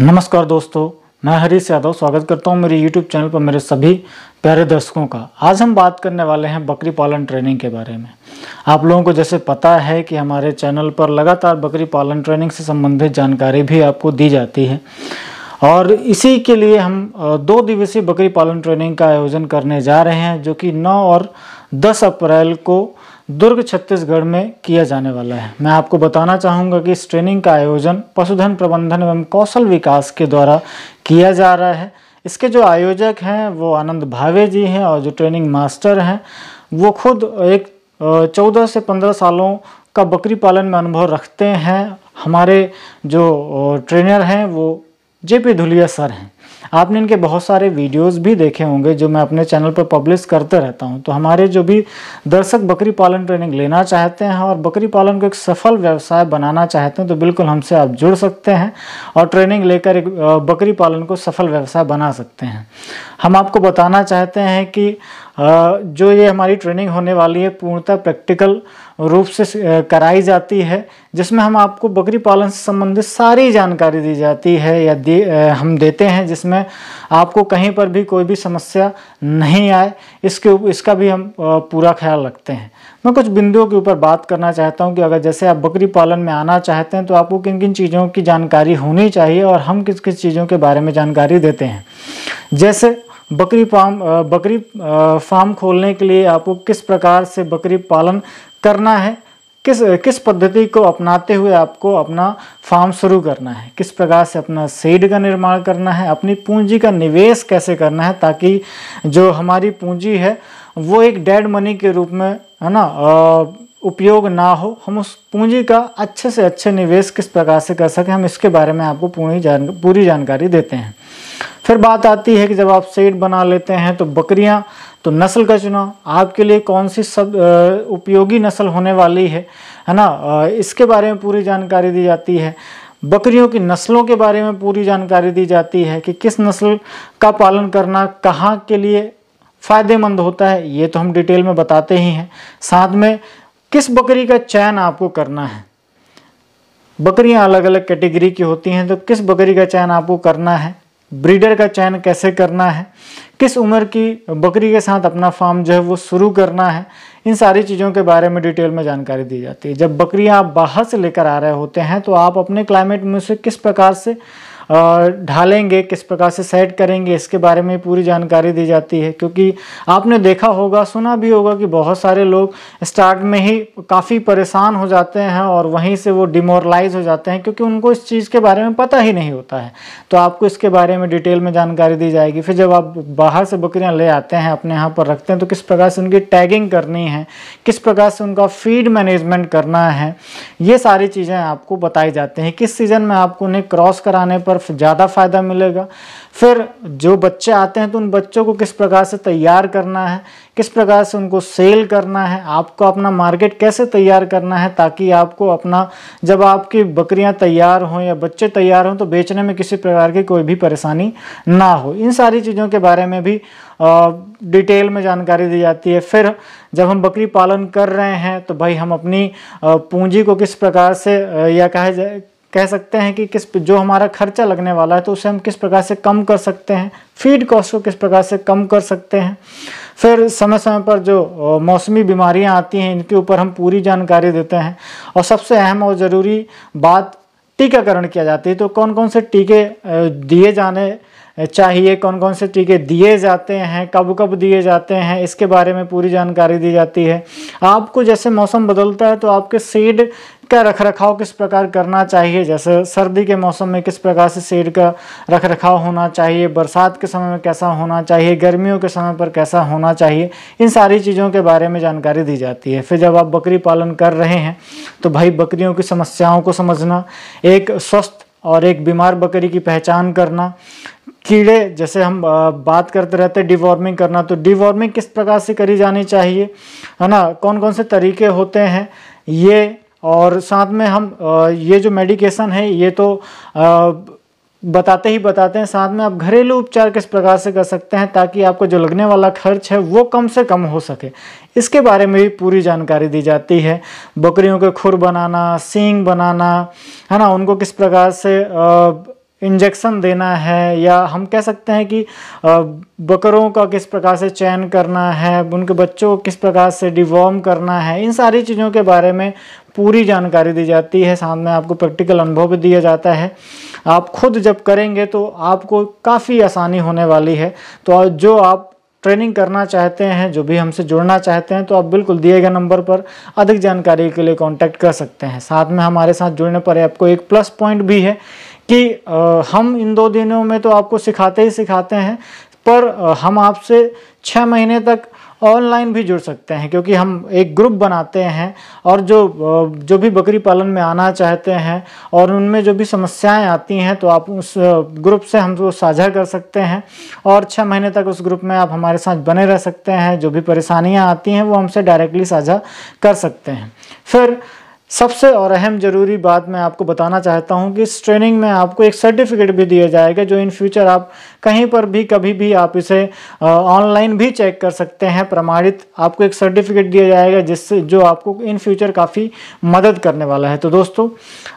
नमस्कार दोस्तों मैं हरीश यादव स्वागत करता हूं मेरे YouTube चैनल पर मेरे सभी प्यारे दर्शकों का आज हम बात करने वाले हैं बकरी पालन ट्रेनिंग के बारे में आप लोगों को जैसे पता है कि हमारे चैनल पर लगातार बकरी पालन ट्रेनिंग से संबंधित जानकारी भी आपको दी जाती है और इसी के लिए हम दो दिवसीय बकरी पालन ट्रेनिंग का आयोजन करने जा रहे हैं जो कि नौ और दस अप्रैल को दुर्ग छत्तीसगढ़ में किया जाने वाला है मैं आपको बताना चाहूँगा कि इस ट्रेनिंग का आयोजन पशुधन प्रबंधन एवं कौशल विकास के द्वारा किया जा रहा है इसके जो आयोजक हैं वो आनंद भावे जी हैं और जो ट्रेनिंग मास्टर हैं वो खुद एक चौदह से पंद्रह सालों का बकरी पालन में अनुभव रखते हैं हमारे जो ट्रेनर हैं वो जे पी धुलिया सर हैं आपने इनके बहुत सारे वीडियोस भी देखे होंगे जो मैं अपने चैनल पर पब्लिश करते रहता हूं तो हमारे जो भी दर्शक बकरी पालन ट्रेनिंग लेना चाहते हैं और बकरी पालन को एक सफल व्यवसाय बनाना चाहते हैं तो बिल्कुल हमसे आप जुड़ सकते हैं और ट्रेनिंग लेकर एक बकरी पालन को सफल व्यवसाय बना सकते हैं हम आपको बताना चाहते हैं कि जो ये हमारी ट्रेनिंग होने वाली है पूर्णतः प्रैक्टिकल रूप से कराई जाती है जिसमें हम आपको बकरी पालन से संबंधित सारी जानकारी दी जाती है या दे हम देते हैं जिसमें आपको कहीं पर भी कोई भी समस्या नहीं आए इसके इसका भी हम पूरा ख्याल रखते हैं मैं कुछ बिंदुओं के ऊपर बात करना चाहता हूं कि अगर जैसे आप बकरी पालन में आना चाहते हैं तो आपको किन किन चीज़ों की जानकारी होनी चाहिए और हम किस किस चीज़ों के बारे में जानकारी देते हैं जैसे बकरी फार्म बकरी फार्म खोलने के लिए आपको किस प्रकार से बकरी पालन करना है किस किस पद्धति को अपनाते हुए आपको अपना फार्म शुरू करना है किस प्रकार से अपना सेड का निर्माण करना है अपनी पूंजी का निवेश कैसे करना है ताकि जो हमारी पूंजी है वो एक डेड मनी के रूप में है ना उपयोग ना हो हम उस पूंजी का अच्छे से अच्छे निवेश किस प्रकार से कर सकें हम इसके बारे में आपको पूरी जान पूरी जानकारी देते हैं फिर बात आती है कि जब आप सेट बना लेते हैं तो बकरियां तो नस्ल का चुनाव आपके लिए कौन सी सब उपयोगी नस्ल होने वाली है है ना इसके बारे में पूरी जानकारी दी जाती है बकरियों की नस्लों के बारे में पूरी जानकारी दी जाती है कि किस नस्ल का पालन करना कहाँ के लिए फ़ायदेमंद होता है ये तो हम डिटेल में बताते ही हैं साथ में किस बकरी का चयन आपको करना है बकरियां अलग अलग कैटेगरी की होती हैं तो किस बकरी का चयन आपको करना है ब्रीडर का चयन कैसे करना है किस उम्र की बकरी के साथ अपना फार्म जो है वो शुरू करना है इन सारी चीज़ों के बारे में डिटेल में जानकारी दी जाती है जब बकरियां आप बाहर से लेकर आ रहे होते हैं तो आप अपने क्लाइमेट में से किस प्रकार से ढालेंगे किस प्रकार से सेट करेंगे इसके बारे में पूरी जानकारी दी जाती है क्योंकि आपने देखा होगा सुना भी होगा कि बहुत सारे लोग स्टार्ट में ही काफ़ी परेशान हो जाते हैं और वहीं से वो डिमोरलाइज हो जाते हैं क्योंकि उनको इस चीज़ के बारे में पता ही नहीं होता है तो आपको इसके बारे में डिटेल में जानकारी दी जाएगी फिर जब आप बाहर से बकरियाँ ले आते हैं अपने यहाँ पर रखते हैं तो किस प्रकार से उनकी टैगिंग करनी है किस प्रकार से उनका फीड मैनेजमेंट करना है ये सारी चीज़ें आपको बताई जाती हैं किस सीज़न में आपको उन्हें क्रॉस कराने पर तरफ ज़्यादा फ़ायदा मिलेगा फिर जो बच्चे आते हैं तो उन बच्चों को किस प्रकार से तैयार करना है किस प्रकार से उनको सेल करना है आपको अपना मार्केट कैसे तैयार करना है ताकि आपको अपना जब आपकी बकरियां तैयार हों या बच्चे तैयार हों तो बेचने में किसी प्रकार की कोई भी परेशानी ना हो इन सारी चीज़ों के बारे में भी डिटेल में जानकारी दी जाती है फिर जब हम बकरी पालन कर रहे हैं तो भाई हम अपनी पूंजी को किस प्रकार से या कहा जाए कह सकते हैं कि किस जो हमारा खर्चा लगने वाला है तो उसे हम किस प्रकार से कम कर सकते हैं फीड कॉस्ट को किस प्रकार से कम कर सकते हैं फिर समय समय पर जो मौसमी बीमारियां आती हैं इनके ऊपर हम पूरी जानकारी देते हैं और सबसे अहम और ज़रूरी बात टीकाकरण किया जाती है तो कौन कौन से टीके दिए जाने चाहिए कौन कौन से टीके दिए जाते हैं कब कब दिए जाते हैं इसके बारे में पूरी जानकारी दी जाती है आपको जैसे मौसम बदलता है तो आपके सीड का रख रखाव किस प्रकार करना चाहिए जैसे सर्दी के मौसम में किस प्रकार से शेड का रख रखाव होना चाहिए बरसात के समय में कैसा होना चाहिए गर्मियों के समय पर कैसा होना चाहिए इन सारी चीज़ों के बारे में जानकारी दी जाती है फिर जब आप बकरी पालन कर रहे हैं तो भाई बकरियों की समस्याओं को समझना एक स्वस्थ और एक बीमार बकरी की पहचान करना कीड़े जैसे हम बात करते रहते हैं डिवॉर्मिंग करना तो डिवॉर्मिंग किस प्रकार से करी जानी चाहिए है ना कौन कौन से तरीके होते हैं ये और साथ में हम ये जो मेडिकेशन है ये तो बताते ही बताते हैं साथ में आप घरेलू उपचार किस प्रकार से कर सकते हैं ताकि आपको जो लगने वाला खर्च है वो कम से कम हो सके इसके बारे में भी पूरी जानकारी दी जाती है बकरियों के खुर बनाना सींग बनाना है ना उनको किस प्रकार से इंजेक्शन देना है या हम कह सकते हैं कि बकरों का किस प्रकार से चयन करना है उनके बच्चों को किस प्रकार से डिवॉर्म करना है इन सारी चीज़ों के बारे में पूरी जानकारी दी जाती है साथ में आपको प्रैक्टिकल अनुभव भी दिया जाता है आप खुद जब करेंगे तो आपको काफ़ी आसानी होने वाली है तो जो आप ट्रेनिंग करना चाहते हैं जो भी हमसे जुड़ना चाहते हैं तो आप बिल्कुल दिए गए नंबर पर अधिक जानकारी के लिए कांटेक्ट कर सकते हैं साथ में हमारे साथ जुड़ने पर आपको एक प्लस पॉइंट भी है कि हम इन दो दिनों में तो आपको सिखाते ही सिखाते हैं पर हम आपसे छः महीने तक ऑनलाइन भी जुड़ सकते हैं क्योंकि हम एक ग्रुप बनाते हैं और जो जो भी बकरी पालन में आना चाहते हैं और उनमें जो भी समस्याएं आती हैं तो आप उस ग्रुप से हम वो साझा कर सकते हैं और छः महीने तक उस ग्रुप में आप हमारे साथ बने रह सकते हैं जो भी परेशानियां आती हैं वो हमसे डायरेक्टली साझा कर सकते हैं फिर सबसे और अहम ज़रूरी बात मैं आपको बताना चाहता हूं कि इस ट्रेनिंग में आपको एक सर्टिफिकेट भी दिया जाएगा जो इन फ्यूचर आप कहीं पर भी कभी भी आप इसे ऑनलाइन भी चेक कर सकते हैं प्रमाणित आपको एक सर्टिफिकेट दिया जाएगा जिससे जो आपको इन फ्यूचर काफ़ी मदद करने वाला है तो दोस्तों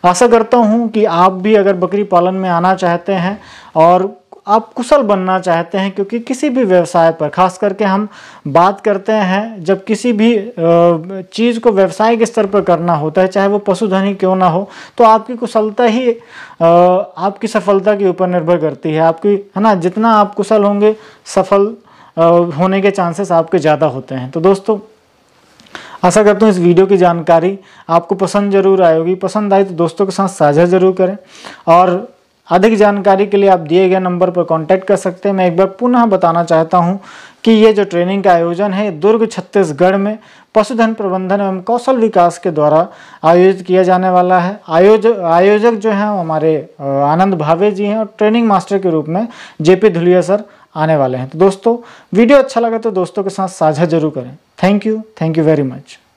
आशा करता हूँ कि आप भी अगर बकरी पालन में आना चाहते हैं और आप कुशल बनना चाहते हैं क्योंकि किसी भी व्यवसाय पर खास करके हम बात करते हैं जब किसी भी चीज़ को व्यवसायिक स्तर पर करना होता है चाहे वो पशुधन ही क्यों ना हो तो आपकी कुशलता ही आपकी सफलता के ऊपर निर्भर करती है आपकी है ना जितना आप कुशल होंगे सफल होने के चांसेस आपके ज़्यादा होते हैं तो दोस्तों आशा करता हूँ इस वीडियो की जानकारी आपको पसंद जरूर आएगी पसंद आए तो दोस्तों के साथ साझा जरूर करें और अधिक जानकारी के लिए आप दिए गए नंबर पर कांटेक्ट कर सकते हैं मैं एक बार पुनः बताना चाहता हूं कि ये जो ट्रेनिंग का आयोजन है दुर्ग छत्तीसगढ़ में पशुधन प्रबंधन एवं कौशल विकास के द्वारा आयोजित किया जाने वाला है आयोजक आयोजक जो हैं हमारे आनंद भावे जी हैं और ट्रेनिंग मास्टर के रूप में जेपी धुलिया सर आने वाले हैं तो दोस्तों वीडियो अच्छा लगा तो दोस्तों के साथ साझा जरूर करें thank you thank you very much